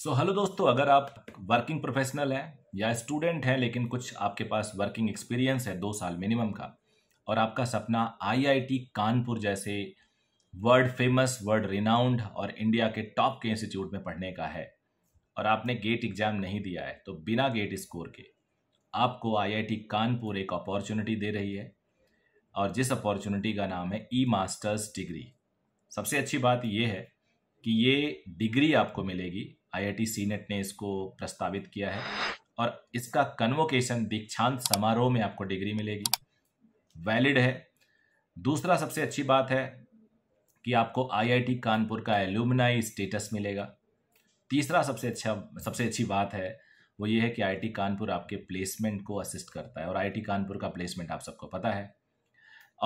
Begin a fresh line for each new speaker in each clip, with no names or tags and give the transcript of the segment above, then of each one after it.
सो so, hello दोस्तों अगर आप वर्किंग प्रोफेशनल हैं या स्टूडेंट हैं लेकिन कुछ आपके पास वर्किंग एक्सपीरियंस है दो साल मिनिमम का और आपका सपना आईआईटी कानपुर जैसे वर्ल्ड फेमस वर्ल्ड रिनाउंड और इंडिया के टॉप के इंस्टीट्यूट में पढ़ने का है और आपने गेट एग्ज़ाम नहीं दिया है तो बिना गेट स्कोर के आपको आईआईटी कानपुर एक अपॉर्चुनिटी दे रही है और जिस अपॉर्चुनिटी का नाम है ई मास्टर्स डिग्री सबसे अच्छी बात यह है कि ये डिग्री आपको मिलेगी आईआईटी सीनेट ने इसको प्रस्तावित किया है और इसका कन्वोकेशन दीक्षांत समारोह में आपको डिग्री मिलेगी वैलिड है दूसरा सबसे अच्छी बात है कि आपको आईआईटी कानपुर का एल्यूमिनाई स्टेटस मिलेगा तीसरा सबसे अच्छा सबसे अच्छी बात है वो ये है कि आईआईटी कानपुर आपके प्लेसमेंट को असिस्ट करता है और आईआईटी कानपुर का प्लेसमेंट आप सबको पता है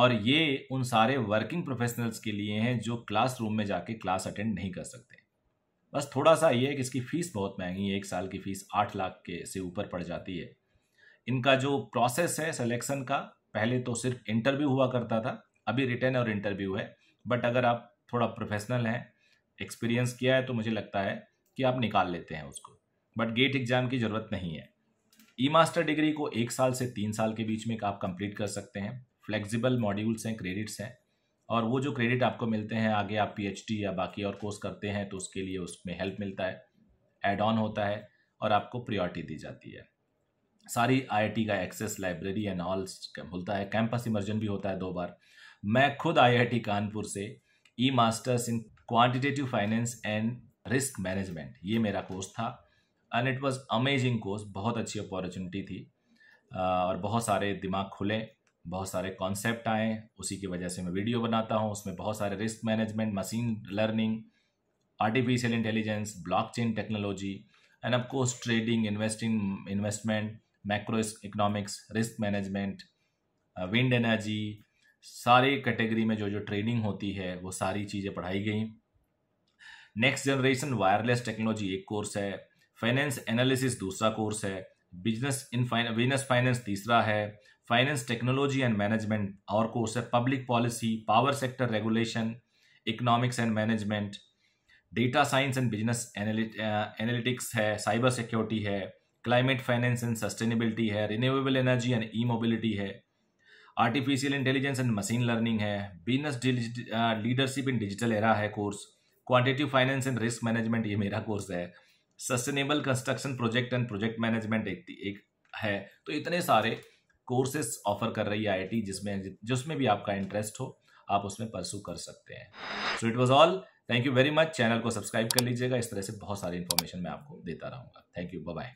और ये उन सारे वर्किंग प्रोफेशनल्स के लिए हैं जो क्लासरूम में जाके क्लास अटेंड नहीं कर सकते बस थोड़ा सा ये है कि इसकी फ़ीस बहुत महंगी है एक साल की फ़ीस आठ लाख के से ऊपर पड़ जाती है इनका जो प्रोसेस है सिलेक्शन का पहले तो सिर्फ इंटरव्यू हुआ करता था अभी रिटर्न और इंटरव्यू है बट अगर आप थोड़ा प्रोफेशनल हैं एक्सपीरियंस किया है तो मुझे लगता है कि आप निकाल लेते हैं उसको बट गेट एग्ज़ाम की ज़रूरत नहीं है ई मास्टर डिग्री को एक साल से तीन साल के बीच में आप कंप्लीट कर सकते हैं फ्लेक्सिबल मॉड्यूल्स हैं क्रेडिट्स हैं और वो जो क्रेडिट आपको मिलते हैं आगे आप पीएचडी या बाकी और कोर्स करते हैं तो उसके लिए उसमें हेल्प मिलता है एड ऑन होता है और आपको प्रियोरिटी दी जाती है सारी आईआईटी का एक्सेस लाइब्रेरी एंड ऑल होता है कैंपस इमर्जन भी होता है दो बार मैं खुद आईआईटी कानपुर से e masters in quantitative finance and risk management ये मेरा कोर्स था and it was amazing course बहुत अच्छी अपॉर्चुनिटी थी और बहुत सारे दिमाग खुले बहुत सारे कॉन्सेप्ट आए उसी की वजह से मैं वीडियो बनाता हूँ उसमें बहुत सारे risk management machine learning artificial intelligence blockchain technology and course trading investing investment macroeconomics risk management wind energy सारे कैटेगरी में जो जो ट्रेडिंग होती है वो सारी चीज़ें पढ़ाई गई नेक्स्ट जनरेशन वायरलेस टेक्नोलॉजी एक कोर्स है फाइनेंस एनालिसिस दूसरा कोर्स है बिजनेस इन बिजनेस फाइनेंस तीसरा है फाइनेंस टेक्नोलॉजी एंड मैनेजमेंट और कोर्स uh, है public policy power sector regulation economics and management data science and business analytics है cyber security है क्लाइमेट फाइनेंस एंड सस्टेनेबिलिटी है renewable energy and e mobility है artificial intelligence and machine learning है business leadership in digital era है course quantitative finance and risk management ये मेरा course है sustainable construction project and project management एक एक है तो इतने सारे कोर्सेस ऑफर कर रही है आई जिसमें जिसमें भी आपका इंटरेस्ट हो आप उसमें परसू कर सकते हैं so it was all thank you very much channel को सब्सक्राइब कर लीजिएगा इस तरह से बहुत सारी इन्फॉर्मेशन मैं आपको देता रहूँगा थैंक यू बाय